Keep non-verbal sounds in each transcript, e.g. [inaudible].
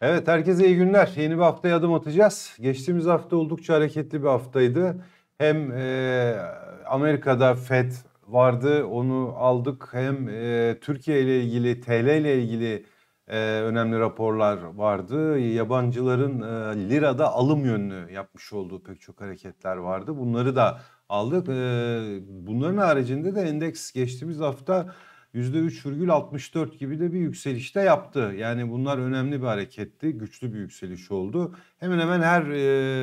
Evet herkese iyi günler. Yeni bir haftaya adım atacağız. Geçtiğimiz hafta oldukça hareketli bir haftaydı. Hem e, Amerika'da FED vardı onu aldık. Hem e, Türkiye ile ilgili TL ile ilgili e, önemli raporlar vardı. Yabancıların e, lirada alım yönlü yapmış olduğu pek çok hareketler vardı. Bunları da aldık. E, bunların haricinde de endeks geçtiğimiz hafta %3,64 gibi de bir yükselişte yaptı. Yani bunlar önemli bir hareketti. Güçlü bir yükseliş oldu. Hemen hemen her e,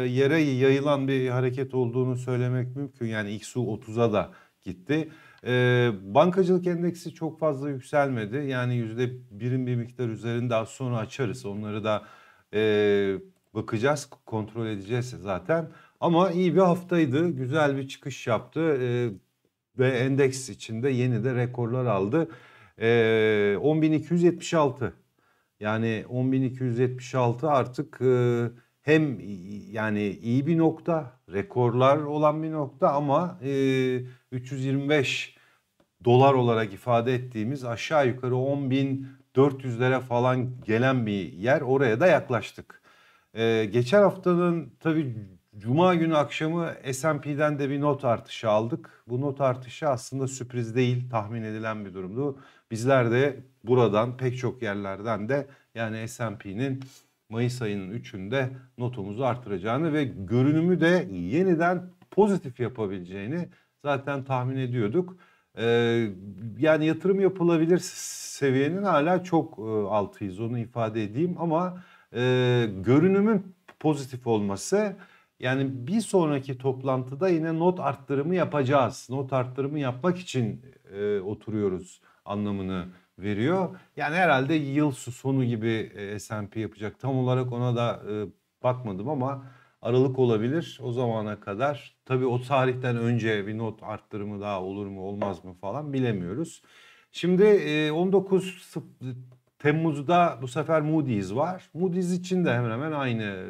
yere yayılan bir hareket olduğunu söylemek mümkün. Yani XU 30'a da gitti. E, bankacılık endeksi çok fazla yükselmedi. Yani %1'in bir miktar üzerinde az sonra açarız. Onları da e, bakacağız, kontrol edeceğiz zaten. Ama iyi bir haftaydı. Güzel bir çıkış yaptı ve endeks içinde yeni de rekorlar aldı. E, ee, 10.276 yani 10.276 artık e, hem yani iyi bir nokta rekorlar olan bir nokta ama e, 325 dolar olarak ifade ettiğimiz aşağı yukarı 10.400'lere falan gelen bir yer oraya da yaklaştık. Ee, geçen haftanın tabii Cuma günü akşamı S&P'den de bir not artışı aldık. Bu not artışı aslında sürpriz değil, tahmin edilen bir durumdu. Bizler de buradan pek çok yerlerden de yani S&P'nin Mayıs ayının 3'ünde notumuzu artıracağını ve görünümü de yeniden pozitif yapabileceğini zaten tahmin ediyorduk. Ee, yani yatırım yapılabilir seviyenin hala çok e, altıyız onu ifade edeyim ama e, görünümün pozitif olması yani bir sonraki toplantıda yine not arttırımı yapacağız. Not arttırımı yapmak için e, oturuyoruz anlamını veriyor. Yani herhalde yıl sonu gibi e, S&P yapacak. Tam olarak ona da e, bakmadım ama Aralık olabilir. O zamana kadar tabii o tarihten önce bir not arttırımı daha olur mu olmaz mı falan bilemiyoruz. Şimdi 19 e, Temmuz'da bu sefer Moody's var. Moody's için de hemen hemen aynı e,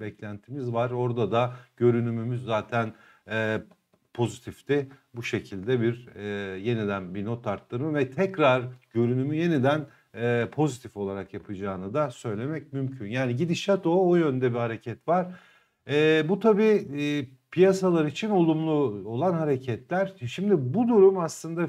beklentimiz var. Orada da görünümümüz zaten e, pozitifti. Bu şekilde bir e, yeniden bir not arttırma ve tekrar görünümü yeniden e, pozitif olarak yapacağını da söylemek mümkün. Yani gidişat o, o yönde bir hareket var. E, bu tabii e, piyasalar için olumlu olan hareketler. Şimdi bu durum aslında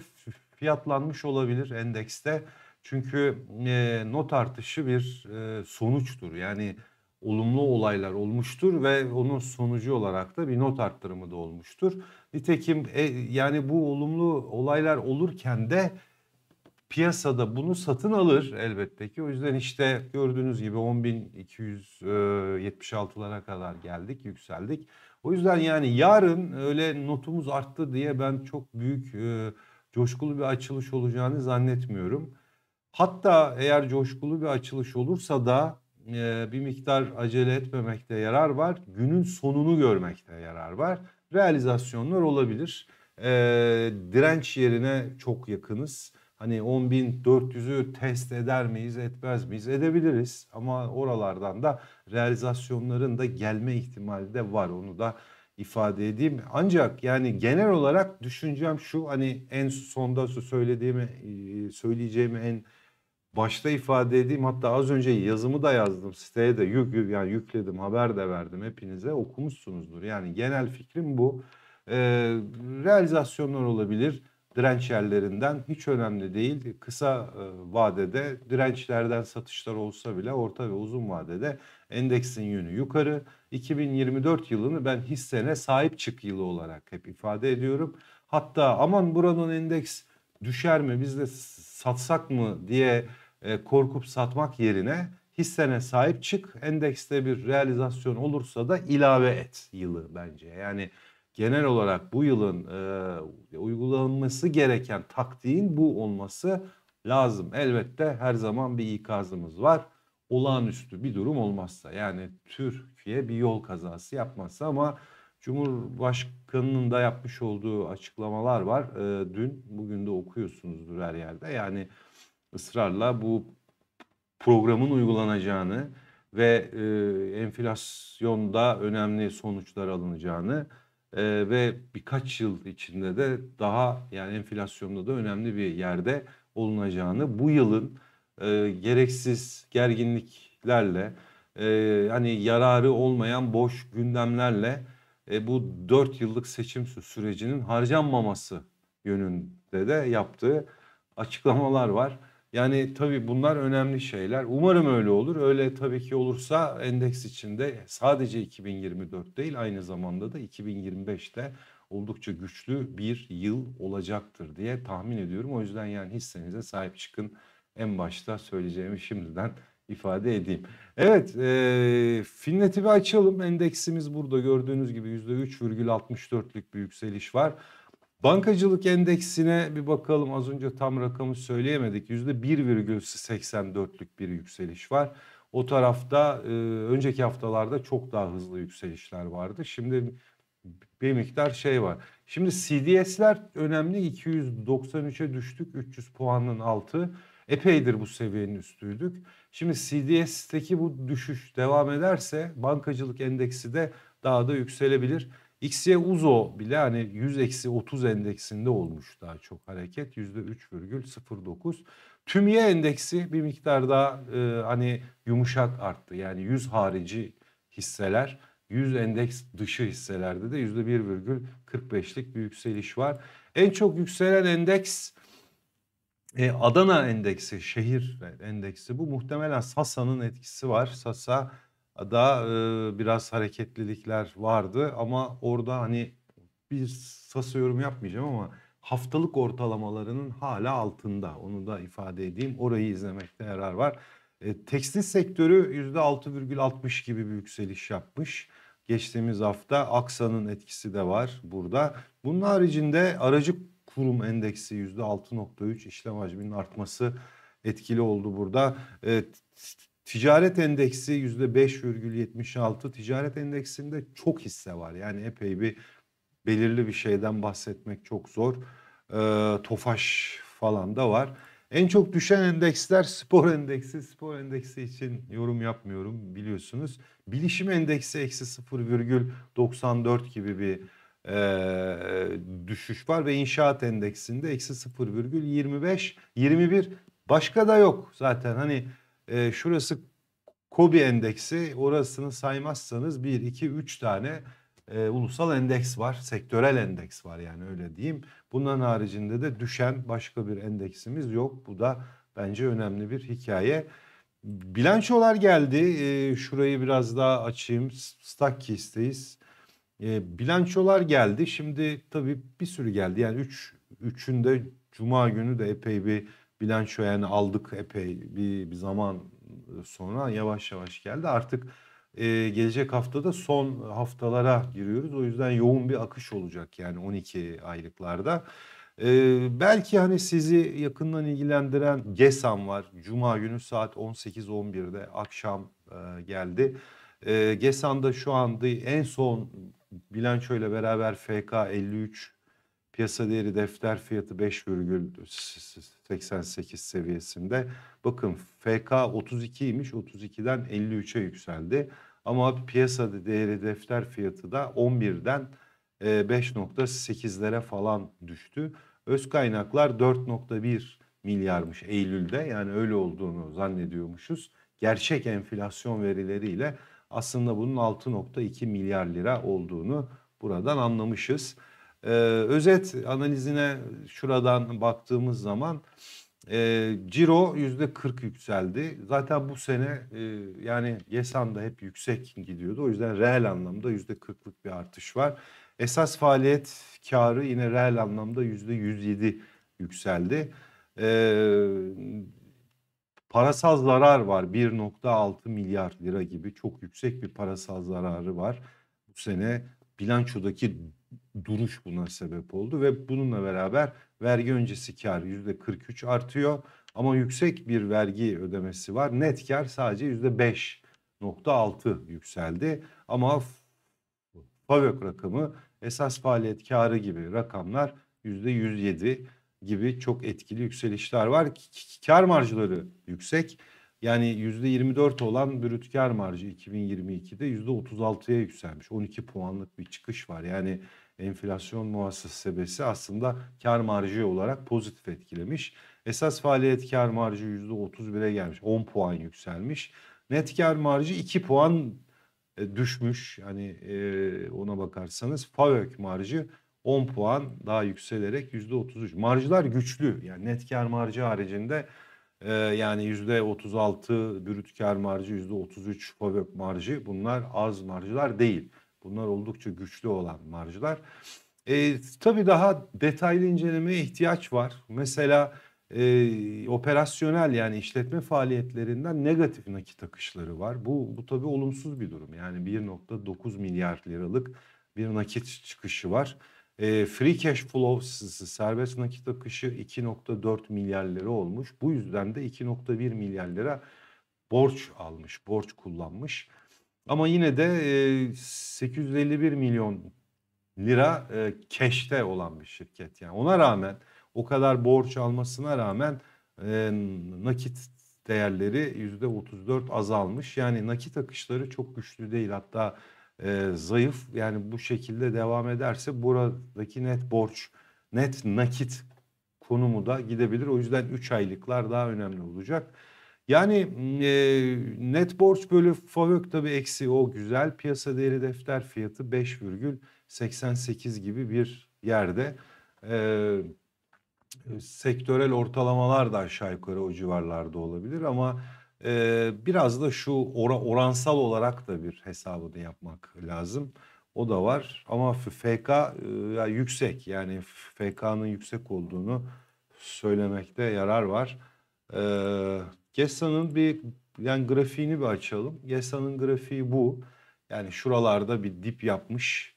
fiyatlanmış olabilir endekste. Çünkü e, not artışı bir e, sonuçtur. Yani olumlu olaylar olmuştur ve onun sonucu olarak da bir not arttırımı da olmuştur. Nitekim e, yani bu olumlu olaylar olurken de piyasada bunu satın alır elbette ki. O yüzden işte gördüğünüz gibi 10.276'lara e, kadar geldik, yükseldik. O yüzden yani yarın öyle notumuz arttı diye ben çok büyük e, coşkulu bir açılış olacağını zannetmiyorum. Hatta eğer coşkulu bir açılış olursa da e, bir miktar acele etmemekte yarar var. Günün sonunu görmekte yarar var. Realizasyonlar olabilir. E, direnç yerine çok yakınız. Hani 10.400'ü test eder miyiz etmez miyiz edebiliriz. Ama oralardan da realizasyonların da gelme ihtimali de var onu da ifade edeyim. Ancak yani genel olarak düşüncem şu hani en sonda söylediğimi e, söyleyeceğimi en başta ifade edeyim hatta az önce yazımı da yazdım siteye de yük, yani yükledim haber de verdim hepinize okumuşsunuzdur. Yani genel fikrim bu. E, realizasyonlar olabilir direnç yerlerinden hiç önemli değil. Kısa e, vadede dirençlerden satışlar olsa bile orta ve uzun vadede endeksin yönü yukarı. 2024 yılını ben hissene sahip çık yılı olarak hep ifade ediyorum. Hatta aman buranın endeks düşer mi biz de satsak mı diye e, korkup satmak yerine hissene sahip çık. Endekste bir realizasyon olursa da ilave et yılı bence. Yani genel olarak bu yılın e, uygulanması gereken taktiğin bu olması lazım. Elbette her zaman bir ikazımız var. Olağanüstü bir durum olmazsa yani Türkiye bir yol kazası yapmazsa ama Cumhurbaşkanının da yapmış olduğu açıklamalar var. E, dün, bugün de okuyorsunuzdur her yerde. Yani ısrarla bu programın uygulanacağını ve e, enflasyonda önemli sonuçlar alınacağını e, ve birkaç yıl içinde de daha yani enflasyonda da önemli bir yerde olunacağını bu yılın e, gereksiz gerginliklerle e, hani yararı olmayan boş gündemlerle e, bu 4 yıllık seçim sürecinin harcanmaması yönünde de yaptığı açıklamalar var. Yani tabii bunlar önemli şeyler. Umarım öyle olur. Öyle tabii ki olursa endeks içinde sadece 2024 değil aynı zamanda da 2025'te oldukça güçlü bir yıl olacaktır diye tahmin ediyorum. O yüzden yani hissenize sahip çıkın. En başta söyleyeceğimi şimdiden ifade edeyim. Evet e, Finnet'i bir açalım. Endeksimiz burada gördüğünüz gibi %3,64'lük bir yükseliş var. Bankacılık endeksine bir bakalım. Az önce tam rakamı söyleyemedik. %1,84'lük bir yükseliş var. O tarafta e, önceki haftalarda çok daha hızlı yükselişler vardı. Şimdi bir miktar şey var. Şimdi CDS'ler önemli 293'e düştük 300 puanın altı. Epeydir bu seviyenin üstüydük. Şimdi CDS'teki bu düşüş devam ederse bankacılık endeksi de daha da yükselebilir. XY Uzo bile hani 100 eksi 30 endeksinde olmuş daha çok hareket yüzde 3,09. Tümye endeksi bir miktar daha e, hani yumuşak arttı yani 100 harici hisseler 100 endeks dışı hisselerde de yüzde 1,45'lik bir yükseliş var. En çok yükselen endeks e, Adana endeksi, şehir endeksi bu muhtemelen Sasa'nın etkisi var. Sasa da e, biraz hareketlilikler vardı ama orada hani bir Sasa yorum yapmayacağım ama haftalık ortalamalarının hala altında. Onu da ifade edeyim. Orayı izlemekte yarar var. E, tekstil sektörü %6,60 gibi bir yükseliş yapmış. Geçtiğimiz hafta Aksa'nın etkisi de var burada. Bunun haricinde aracı kurum endeksi %6.3 işlem hacminin artması etkili oldu burada. Evet, ticaret endeksi %5,76 ticaret endeksinde çok hisse var. Yani epey bir belirli bir şeyden bahsetmek çok zor. E, Tofaş falan da var. En çok düşen endeksler spor endeksi. Spor endeksi için yorum yapmıyorum biliyorsunuz. Bilişim endeksi eksi 0,94 gibi bir e, düşüş var ve inşaat endeksinde eksi 0,25 21 başka da yok zaten hani e, şurası Kobi endeksi orasını saymazsanız 1 2 3 tane e, ulusal endeks var sektörel endeks var yani öyle diyeyim bunların haricinde de düşen başka bir endeksimiz yok bu da bence önemli bir hikaye. Bilançolar geldi. E, şurayı biraz daha açayım. Stakkisteyiz. E, bilançolar geldi. Şimdi tabii bir sürü geldi. Yani 3 üç, üçünde cuma günü de epey bir bilanço yani aldık epey bir, bir zaman sonra yavaş yavaş geldi. Artık e, gelecek haftada son haftalara giriyoruz. O yüzden yoğun bir akış olacak yani 12 aylıklarda. Ee, belki hani sizi yakından ilgilendiren GESAM var. Cuma günü saat 18-11'de akşam e, geldi. E, ee, Gesan'da şu anda en son bilançoyla beraber FK 53 piyasa değeri defter fiyatı 5,88 seviyesinde. Bakın FK 32 32'ymiş 32'den 53'e yükseldi. Ama piyasa değeri defter fiyatı da 11'den 5.8'lere e, falan düştü. Öz kaynaklar 4.1 milyarmış Eylül'de yani öyle olduğunu zannediyormuşuz. Gerçek enflasyon verileriyle aslında bunun 6.2 milyar lira olduğunu buradan anlamışız. Ee, özet analizine şuradan baktığımız zaman e, ciro %40 yükseldi. Zaten bu sene e, yani Yesan da hep yüksek gidiyordu. O yüzden reel anlamda %40'lık bir artış var. Esas faaliyet karı yine reel anlamda %107 yükseldi. E, Parasal zarar var 1.6 milyar lira gibi çok yüksek bir parasal zararı var. Bu sene bilançodaki duruş buna sebep oldu ve bununla beraber vergi öncesi kar %43 artıyor ama yüksek bir vergi ödemesi var. Net kar sadece %5.6 yükseldi ama FAVÖK rakamı esas faaliyet karı gibi rakamlar %107 gibi çok etkili yükselişler var. Kar marjları yüksek. Yani %24 olan brüt kar marjı 2022'de %36'ya yükselmiş. 12 puanlık bir çıkış var. Yani enflasyon muhasebesi aslında kar marjı olarak pozitif etkilemiş. Esas faaliyet kar marjı %31'e gelmiş. 10 puan yükselmiş. Net kar marjı 2 puan e, düşmüş. Yani e, ona bakarsanız FAVÖK marjı 10 puan daha yükselerek %33. Marjlar güçlü. Yani net kar marjı haricinde e, yani %36 brüt kar marjı, %33 FOBÖP marjı bunlar az marjlar değil. Bunlar oldukça güçlü olan marjlar. E, tabii daha detaylı incelemeye ihtiyaç var. Mesela e, operasyonel yani işletme faaliyetlerinden negatif nakit akışları var. Bu, bu tabii olumsuz bir durum. Yani 1.9 milyar liralık bir nakit çıkışı var. E, free cash flow serbest nakit akışı 2.4 milyar lira olmuş. Bu yüzden de 2.1 milyar lira borç almış, borç kullanmış. Ama yine de e, 851 milyon lira e, cash'te olan bir şirket. Yani ona rağmen o kadar borç almasına rağmen e, nakit değerleri %34 azalmış. Yani nakit akışları çok güçlü değil. Hatta e, zayıf. Yani bu şekilde devam ederse buradaki net borç, net nakit konumu da gidebilir. O yüzden 3 aylıklar daha önemli olacak. Yani e, net borç bölü FAVÖK tabii eksi o güzel. Piyasa değeri defter fiyatı 5,88 gibi bir yerde. E, sektörel ortalamalar da aşağı yukarı o civarlarda olabilir ama... Ee, biraz da şu or oransal olarak da bir hesabı da yapmak lazım. O da var ama FK e, yüksek yani FK'nın yüksek olduğunu söylemekte yarar var. Ee, GESA'nın bir yani grafiğini bir açalım. GESA'nın grafiği bu. Yani şuralarda bir dip yapmış.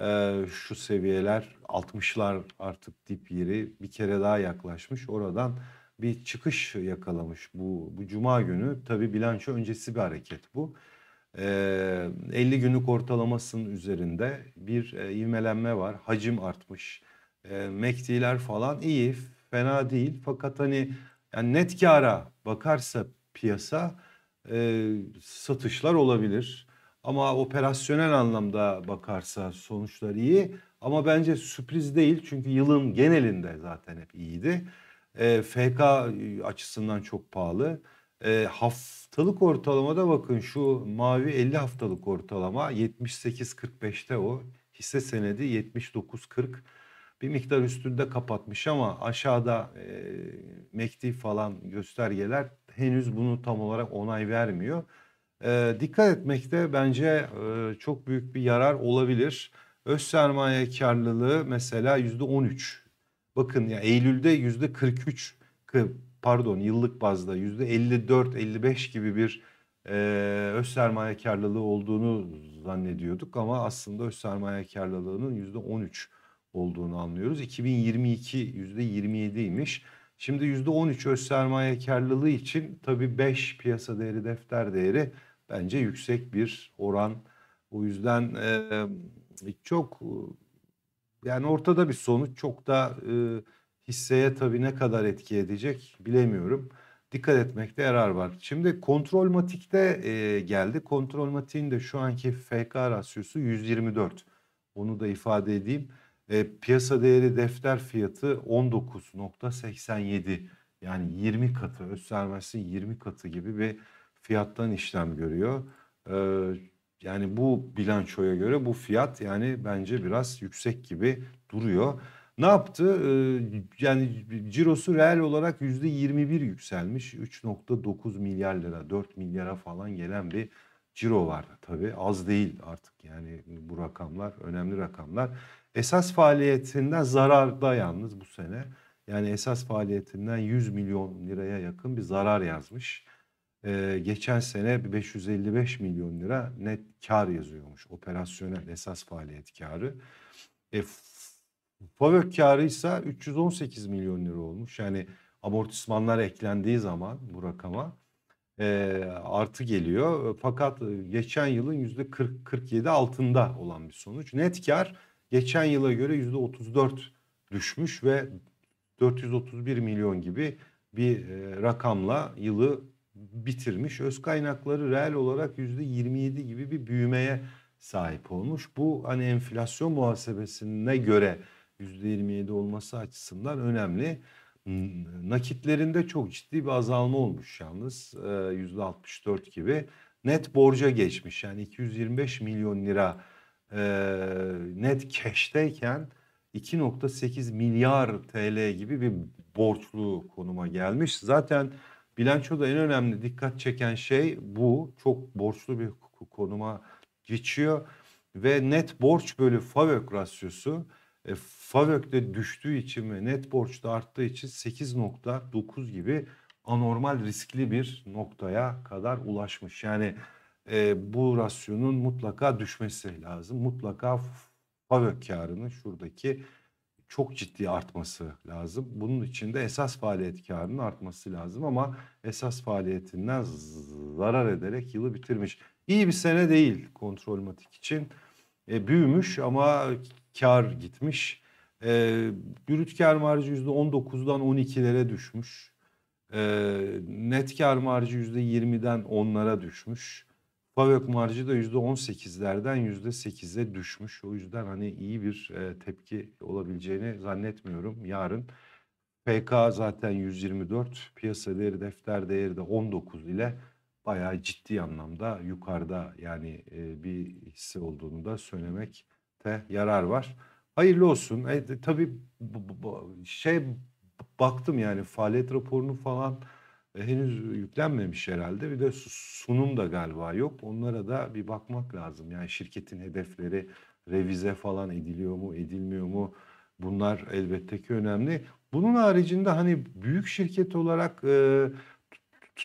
Ee, şu seviyeler 60'lar artık dip yeri bir kere daha yaklaşmış. Oradan bir çıkış yakalamış bu, bu cuma günü. Tabi bilanço öncesi bir hareket bu. E, ee, 50 günlük ortalamasının üzerinde bir e, ivmelenme var. Hacim artmış. E, Mektiler falan iyi fena değil. Fakat hani yani net kara bakarsa piyasa e, satışlar olabilir. Ama operasyonel anlamda bakarsa sonuçlar iyi. Ama bence sürpriz değil çünkü yılın genelinde zaten hep iyiydi. Ee, e, FK açısından çok pahalı. E, haftalık ortalamada bakın şu mavi 50 haftalık ortalama 78.45'te o. Hisse senedi 79.40 bir miktar üstünde kapatmış ama aşağıda e, MACD e falan göstergeler henüz bunu tam olarak onay vermiyor. E, dikkat etmekte bence e, çok büyük bir yarar olabilir. Öz sermaye karlılığı mesela %13 Bakın ya Eylül'de yüzde 43 pardon yıllık bazda yüzde 54-55 gibi bir e, öz sermaye karlılığı olduğunu zannediyorduk ama aslında öz sermaye karlılığının yüzde 13 olduğunu anlıyoruz. 2022 yüzde 27'ymiş. Şimdi yüzde 13 öz sermaye karlılığı için tabii 5 piyasa değeri defter değeri bence yüksek bir oran. O yüzden e, çok yani ortada bir sonuç çok da e, hisseye tabii ne kadar etki edecek bilemiyorum. Dikkat etmekte yarar var. Şimdi kontrolmatikte e, geldi. Kontrolmatiğin de şu anki FK rasyosu 124. Onu da ifade edeyim. E, piyasa değeri defter fiyatı 19.87 yani 20 katı öz sermayesi 20 katı gibi bir fiyattan işlem görüyor. E, yani bu bilançoya göre bu fiyat yani bence biraz yüksek gibi duruyor. Ne yaptı? Ee, yani cirosu reel olarak %21 yükselmiş. 3.9 milyar lira, 4 milyara falan gelen bir ciro var. Tabii az değil artık yani bu rakamlar, önemli rakamlar. Esas faaliyetinden zararda yalnız bu sene. Yani esas faaliyetinden 100 milyon liraya yakın bir zarar yazmış e, geçen sene 555 milyon lira net kar yazıyormuş. Operasyonel esas faaliyet karı. E, FAVÖK karı ise 318 milyon lira olmuş. Yani amortismanlar eklendiği zaman bu rakama e, artı geliyor. Fakat geçen yılın yüzde 47 altında olan bir sonuç. Net kar geçen yıla göre yüzde %34 düşmüş ve 431 milyon gibi bir e, rakamla yılı bitirmiş. Öz kaynakları reel olarak %27 gibi bir büyümeye sahip olmuş. Bu hani enflasyon muhasebesine göre %27 olması açısından önemli. Nakitlerinde çok ciddi bir azalma olmuş yalnız %64 e, gibi. Net borca geçmiş yani 225 milyon lira e, net keşteyken 2.8 milyar TL gibi bir borçlu konuma gelmiş. Zaten Bilançoda en önemli dikkat çeken şey bu. Çok borçlu bir konuma geçiyor ve net borç bölü FAVÖK rasyosu e, FAVÖK'te düştüğü için ve net borçta arttığı için 8.9 gibi anormal riskli bir noktaya kadar ulaşmış. Yani e, bu rasyonun mutlaka düşmesi lazım. Mutlaka FAVÖK karını şuradaki çok ciddi artması lazım. Bunun için de esas faaliyet karının artması lazım ama esas faaliyetinden zarar ederek yılı bitirmiş. İyi bir sene değil kontrol matik için. E, büyümüş ama kar gitmiş. E, brüt kar marjı %19'dan 12'lere düşmüş. E, net kar marjı %20'den 10'lara düşmüş. Pavek marjı da %18'lerden %8'e düşmüş. O yüzden hani iyi bir e, tepki olabileceğini zannetmiyorum yarın. PK zaten 124, piyasa değeri defter değeri de 19 ile bayağı ciddi anlamda yukarıda yani e, bir hisse olduğunu da söylemekte yarar var. Hayırlı olsun. E, tabii şey baktım yani faaliyet raporunu falan e, henüz yüklenmemiş herhalde. Bir de sunum da galiba yok. Onlara da bir bakmak lazım. Yani şirketin hedefleri revize falan ediliyor mu, edilmiyor mu? Bunlar elbette ki önemli. Bunun haricinde hani büyük şirket olarak e,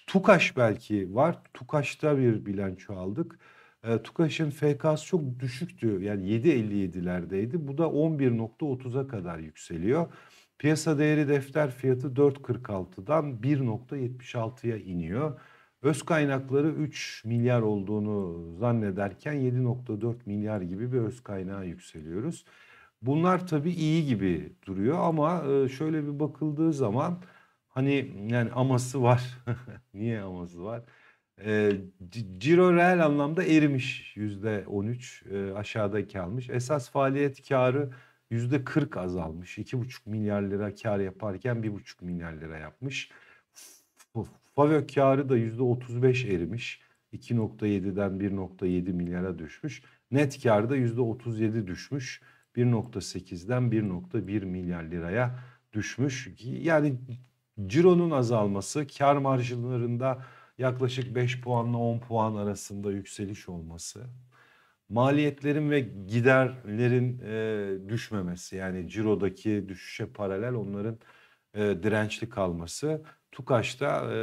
Tukaş belki var. Tukaş'ta bir bilanço aldık. E, Tukaş'ın FK'sı çok düşüktü. Yani 7.57'lerdeydi. Bu da 11.30'a kadar yükseliyor. Piyasa değeri defter fiyatı 4.46'dan 1.76'ya iniyor. Öz kaynakları 3 milyar olduğunu zannederken 7.4 milyar gibi bir öz kaynağa yükseliyoruz. Bunlar tabii iyi gibi duruyor ama e, şöyle bir bakıldığı zaman hani yani aması var. [laughs] Niye aması var? E, ciro reel anlamda erimiş %13 e, aşağıda kalmış. Esas faaliyet karı yüzde 40 azalmış. 2,5 milyar lira kar yaparken 1,5 milyar lira yapmış. Favö karı da yüzde 35 erimiş. 2.7'den 1.7 milyara düşmüş. Net kar da yüzde 37 düşmüş. 1.8'den 1.1 milyar liraya düşmüş. Yani cironun azalması, kar marjlarında yaklaşık 5 puanla 10 puan arasında yükseliş olması maliyetlerin ve giderlerin e, düşmemesi yani cirodaki düşüşe paralel onların e, dirençli kalması Tukaş'ta e,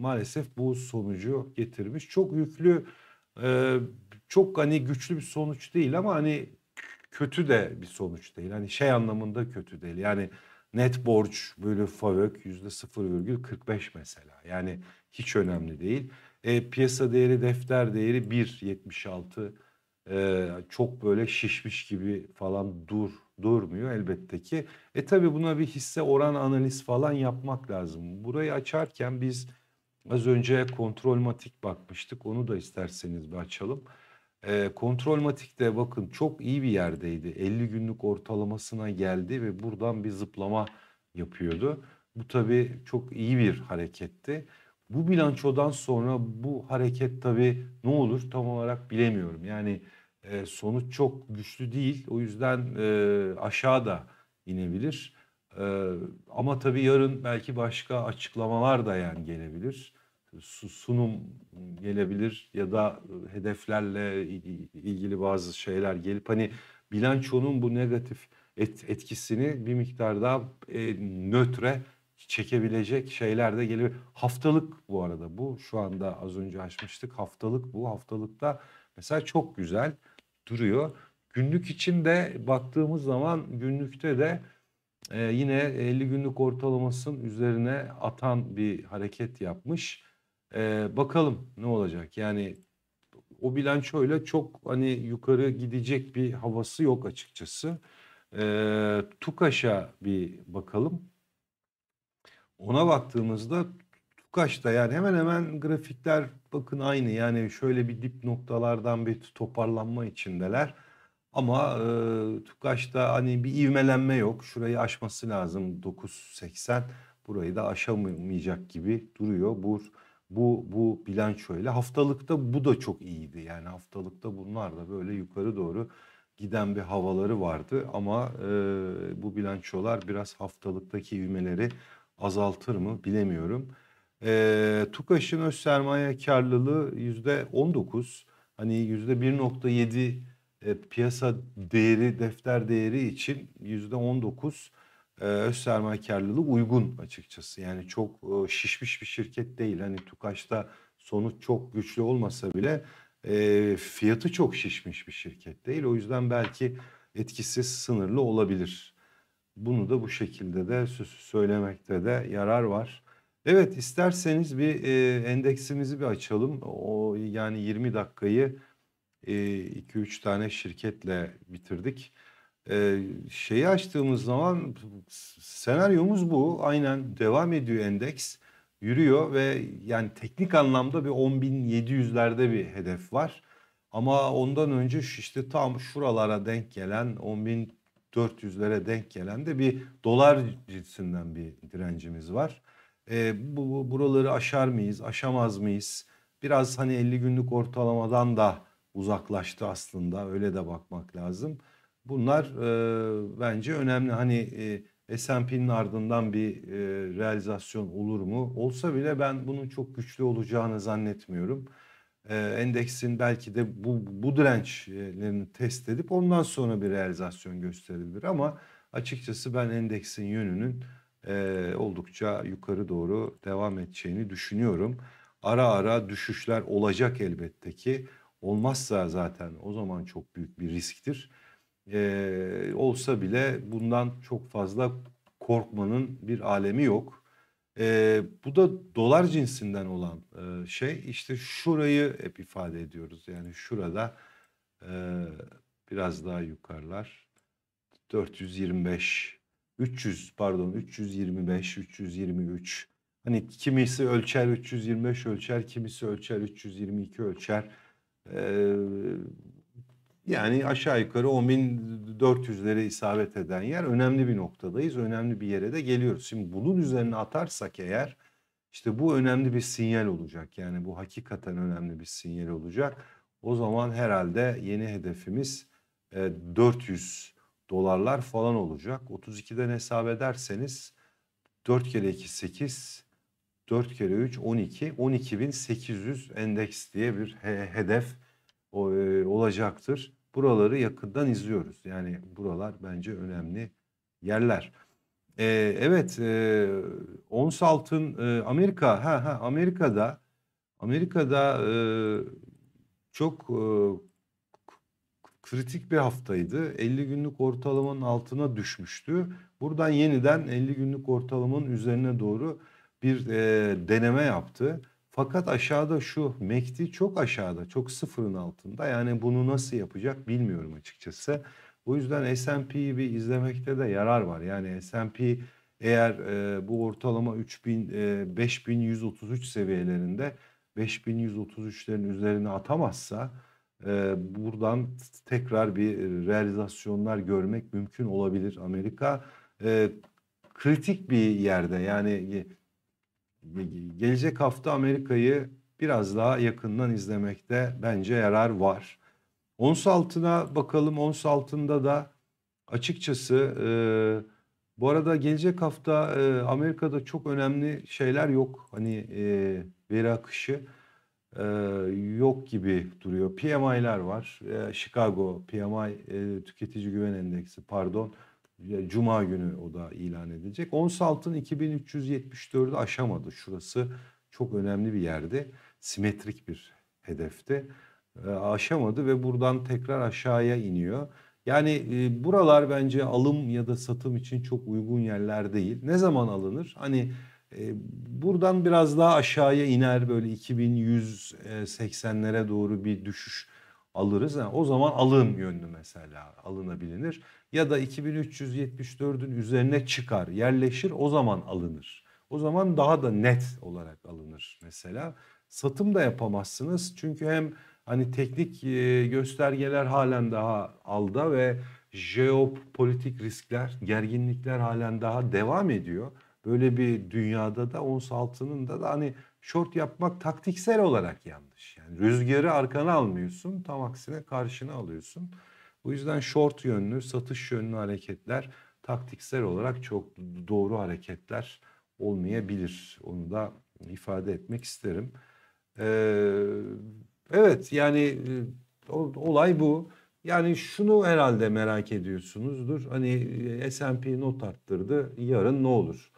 maalesef bu sonucu getirmiş. Çok yüklü e, çok hani güçlü bir sonuç değil ama hani kötü de bir sonuç değil. Hani şey anlamında kötü değil. Yani net borç bölü FAVÖK yüzde 0,45 mesela. Yani hiç önemli değil. E, piyasa değeri, defter değeri 1.76. E, çok böyle şişmiş gibi falan dur durmuyor elbette ki. E tabi buna bir hisse oran analiz falan yapmak lazım. Burayı açarken biz az önce kontrolmatik bakmıştık. Onu da isterseniz bir açalım. E, kontrolmatik de bakın çok iyi bir yerdeydi. 50 günlük ortalamasına geldi ve buradan bir zıplama yapıyordu. Bu tabi çok iyi bir hareketti. Bu bilançodan sonra bu hareket tabii ne olur tam olarak bilemiyorum. Yani e, sonuç çok güçlü değil. O yüzden e, aşağı da inebilir. E, ama tabii yarın belki başka açıklamalar da yani gelebilir. Sunum gelebilir ya da hedeflerle ilgili bazı şeyler gelip hani bilançonun bu negatif et, etkisini bir miktar daha e, nötre çekebilecek şeyler de geliyor. Haftalık bu arada bu. Şu anda az önce açmıştık. Haftalık bu. Haftalıkta mesela çok güzel duruyor. Günlük için de baktığımız zaman günlükte de e, yine 50 günlük ortalamasının üzerine atan bir hareket yapmış. E, bakalım ne olacak? Yani o bilançoyla çok hani yukarı gidecek bir havası yok açıkçası. E, Tukaş'a bir bakalım ona baktığımızda Tukaş'ta yani hemen hemen grafikler bakın aynı. Yani şöyle bir dip noktalardan bir toparlanma içindeler. Ama e, Tukaş'ta hani bir ivmelenme yok. Şurayı aşması lazım 9.80. Burayı da aşamayacak gibi duruyor. Bu bu bu bilançoyla haftalıkta bu da çok iyiydi. Yani haftalıkta bunlar da böyle yukarı doğru giden bir havaları vardı ama e, bu bilançolar biraz haftalıktaki ivmeleri azaltır mı bilemiyorum. E, TUKAŞ'ın öz sermaye karlılığı yüzde 19. Hani yüzde 1.7 e, piyasa değeri, defter değeri için yüzde 19 e, öz sermaye karlılığı uygun açıkçası. Yani çok e, şişmiş bir şirket değil. Hani TUKAŞ'ta sonuç çok güçlü olmasa bile e, fiyatı çok şişmiş bir şirket değil. O yüzden belki etkisi sınırlı olabilir. Bunu da bu şekilde de söylemekte de yarar var. Evet isterseniz bir e, endeksimizi bir açalım. O yani 20 dakikayı 2-3 e, tane şirketle bitirdik. E, şeyi açtığımız zaman senaryomuz bu. Aynen devam ediyor endeks. Yürüyor ve yani teknik anlamda bir 10.700'lerde bir hedef var. Ama ondan önce işte tam şuralara denk gelen 10.000 400'lere denk gelen de bir dolar cinsinden bir direncimiz var. E, bu buraları aşar mıyız, aşamaz mıyız? Biraz hani 50 günlük ortalamadan da uzaklaştı aslında. Öyle de bakmak lazım. Bunlar e, bence önemli. Hani e, S&P'nin ardından bir e, realizasyon olur mu? Olsa bile ben bunun çok güçlü olacağını zannetmiyorum e, endeksin belki de bu, bu dirençlerini test edip ondan sonra bir realizasyon gösterilir. Ama açıkçası ben endeksin yönünün e, oldukça yukarı doğru devam edeceğini düşünüyorum. Ara ara düşüşler olacak elbette ki. Olmazsa zaten o zaman çok büyük bir risktir. E, olsa bile bundan çok fazla korkmanın bir alemi yok. Eee, bu da dolar cinsinden olan, eee, şey. İşte şurayı hep ifade ediyoruz. Yani şurada, eee, biraz daha yukarılar. 425, 300 pardon 325, 323. Hani kimisi ölçer 325 ölçer, kimisi ölçer 322 ölçer. Yani aşağı yukarı 10.400'lere isabet eden yer önemli bir noktadayız. Önemli bir yere de geliyoruz. Şimdi bunun üzerine atarsak eğer işte bu önemli bir sinyal olacak. Yani bu hakikaten önemli bir sinyal olacak. O zaman herhalde yeni hedefimiz 400 e, dolarlar falan olacak. 32'den hesap ederseniz 4 kere 2 8 4 kere 3 12 12800 endeks diye bir hedef e, olacaktır. Buraları yakından izliyoruz. Yani buralar bence önemli yerler. Ee, evet, e, ons altın e, Amerika, ha ha Amerika'da Amerika'da e, çok e, kritik bir haftaydı. 50 günlük ortalamanın altına düşmüştü. Buradan yeniden 50 günlük ortalamanın üzerine doğru bir e, deneme yaptı. Fakat aşağıda şu Mekti çok aşağıda çok sıfırın altında yani bunu nasıl yapacak bilmiyorum açıkçası. O yüzden S&P'yi bir izlemekte de yarar var. Yani S&P eğer e, bu ortalama 3000 e, 5133 seviyelerinde 5133'lerin üzerine atamazsa e, buradan tekrar bir realizasyonlar görmek mümkün olabilir Amerika. E, kritik bir yerde yani gelecek hafta Amerika'yı biraz daha yakından izlemekte bence yarar var. Ons altına bakalım. Ons altında da açıkçası e, bu arada gelecek hafta e, Amerika'da çok önemli şeyler yok. Hani e, veri akışı e, yok gibi duruyor. PMI'ler var. E, Chicago PMI e, tüketici güven endeksi pardon. Cuma günü o da ilan edilecek. Ons altın 2374'ü aşamadı. Şurası çok önemli bir yerde. Simetrik bir hedefte. Ee, aşamadı ve buradan tekrar aşağıya iniyor. Yani e, buralar bence alım ya da satım için çok uygun yerler değil. Ne zaman alınır? Hani e, buradan biraz daha aşağıya iner böyle 2180'lere doğru bir düşüş alırız. Yani o zaman alım yönlü mesela alınabilir ya da 2374'ün üzerine çıkar, yerleşir o zaman alınır. O zaman daha da net olarak alınır mesela. Satım da yapamazsınız çünkü hem hani teknik e, göstergeler halen daha alda ve jeopolitik riskler, gerginlikler halen daha devam ediyor. Böyle bir dünyada da ons altının da, da hani short yapmak taktiksel olarak yanlış. Yani rüzgarı arkana almıyorsun, tam aksine karşına alıyorsun bu yüzden short yönlü, satış yönlü hareketler taktiksel olarak çok doğru hareketler olmayabilir. Onu da ifade etmek isterim. Ee, evet yani e, olay bu. Yani şunu herhalde merak ediyorsunuzdur. Hani e, S&P not arttırdı. Yarın ne olur?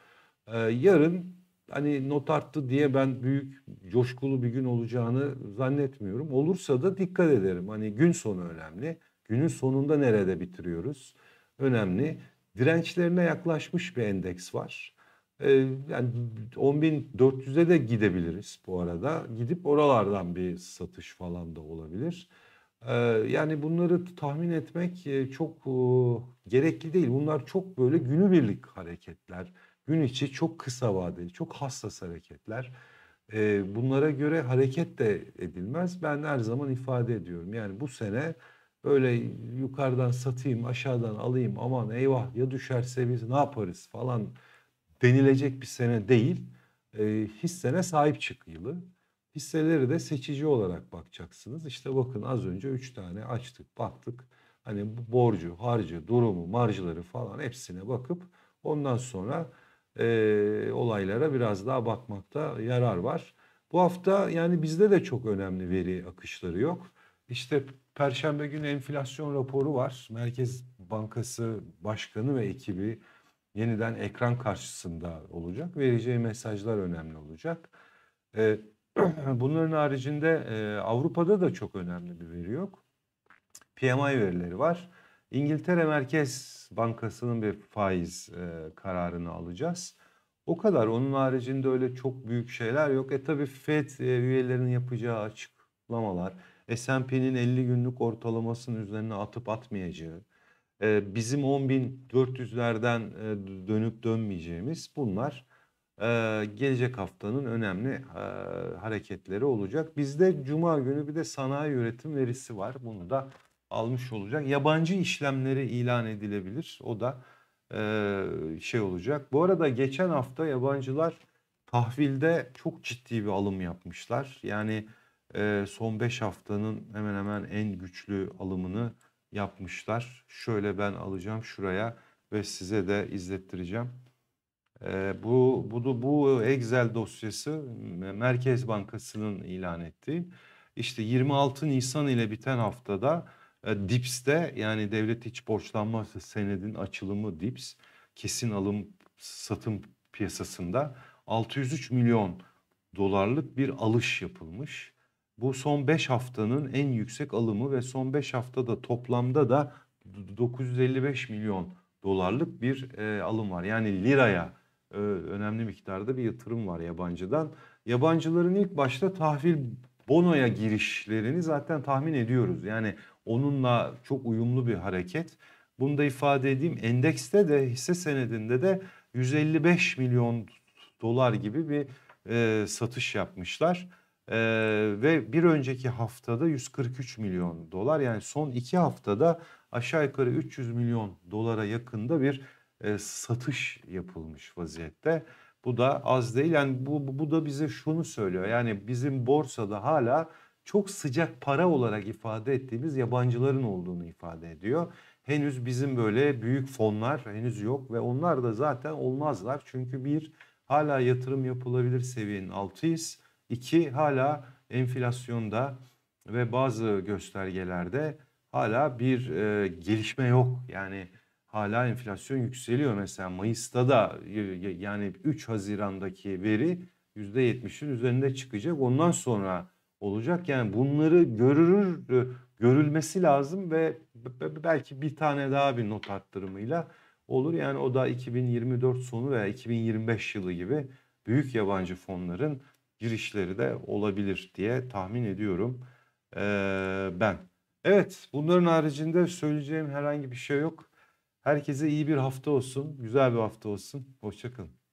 Ee, yarın hani not arttı diye ben büyük coşkulu bir gün olacağını zannetmiyorum. Olursa da dikkat ederim. Hani gün sonu önemli. Günün sonunda nerede bitiriyoruz? Önemli. Dirençlerine yaklaşmış bir endeks var. Ee, yani 10.400'e de gidebiliriz bu arada. Gidip oralardan bir satış falan da olabilir. Ee, yani bunları tahmin etmek e, çok e, gerekli değil. Bunlar çok böyle günübirlik hareketler. Gün içi çok kısa vadeli, çok hassas hareketler. Ee, bunlara göre hareket de edilmez. Ben her zaman ifade ediyorum. Yani bu sene böyle yukarıdan satayım, aşağıdan alayım aman eyvah ya düşerse biz ne yaparız falan denilecek bir sene değil. E, hissene sahip çık yılı. Hisseleri de seçici olarak bakacaksınız. İşte bakın az önce üç tane açtık, baktık. Hani borcu, harcı, durumu, marjları falan hepsine bakıp ondan sonra e, olaylara biraz daha bakmakta yarar var. Bu hafta yani bizde de çok önemli veri akışları yok. İşte Perşembe günü enflasyon raporu var. Merkez Bankası Başkanı ve ekibi yeniden ekran karşısında olacak. Vereceği mesajlar önemli olacak. Ee, [clears throat] bunların haricinde e, Avrupa'da da çok önemli bir veri yok. PMI verileri var. İngiltere Merkez Bankası'nın bir faiz e, kararını alacağız. O kadar. Onun haricinde öyle çok büyük şeyler yok. E tabii FED e, üyelerinin yapacağı açıklamalar. S&P'nin 50 günlük ortalamasının üzerine atıp atmayacağı, e, bizim 10.400'lerden e, dönüp dönmeyeceğimiz bunlar e, gelecek haftanın önemli hareketleri olacak. Bizde cuma günü bir de sanayi üretim verisi var. Bunu da almış olacak. Yabancı işlemleri ilan edilebilir. O da şey olacak. Bu arada geçen hafta yabancılar tahvilde çok ciddi bir alım yapmışlar. Yani ee, son 5 haftanın hemen hemen en güçlü alımını yapmışlar. Şöyle ben alacağım şuraya ve size de izlettireceğim. E, bu, bu, bu Excel dosyası Merkez Bankası'nın ilan ettiği. İşte 26 Nisan ile biten haftada e, DIPS'te yani devlet hiç borçlanma senedin açılımı DIPS kesin alım satım piyasasında 603 milyon dolarlık bir alış yapılmış bu son 5 haftanın en yüksek alımı ve son 5 haftada toplamda da 955 milyon dolarlık bir e, alım var. Yani liraya e, önemli miktarda bir yatırım var yabancıdan. Yabancıların ilk başta tahvil bonoya girişlerini zaten tahmin ediyoruz. Yani onunla çok uyumlu bir hareket. Bunu da ifade edeyim. Endekste de hisse senedinde de 155 milyon dolar gibi bir e, satış yapmışlar. Ee, ve bir önceki haftada 143 milyon dolar yani son iki haftada aşağı yukarı 300 milyon dolara yakında bir e, satış yapılmış vaziyette. Bu da az değil yani bu, bu, bu da bize şunu söylüyor yani bizim borsada hala çok sıcak para olarak ifade ettiğimiz yabancıların olduğunu ifade ediyor. Henüz bizim böyle büyük fonlar henüz yok ve onlar da zaten olmazlar. Çünkü bir hala yatırım yapılabilir seviyenin altıyız. 2 hala enflasyonda ve bazı göstergelerde hala bir e, gelişme yok. Yani hala enflasyon yükseliyor mesela Mayıs'ta da yani 3 Haziran'daki veri %70'in üzerinde çıkacak. Ondan sonra olacak. Yani bunları görülür e, görülmesi lazım ve belki bir tane daha bir not arttırımıyla olur. Yani o da 2024 sonu veya 2025 yılı gibi büyük yabancı fonların girişleri de olabilir diye tahmin ediyorum ee, ben. Evet bunların haricinde söyleyeceğim herhangi bir şey yok. Herkese iyi bir hafta olsun, güzel bir hafta olsun. Hoşçakalın.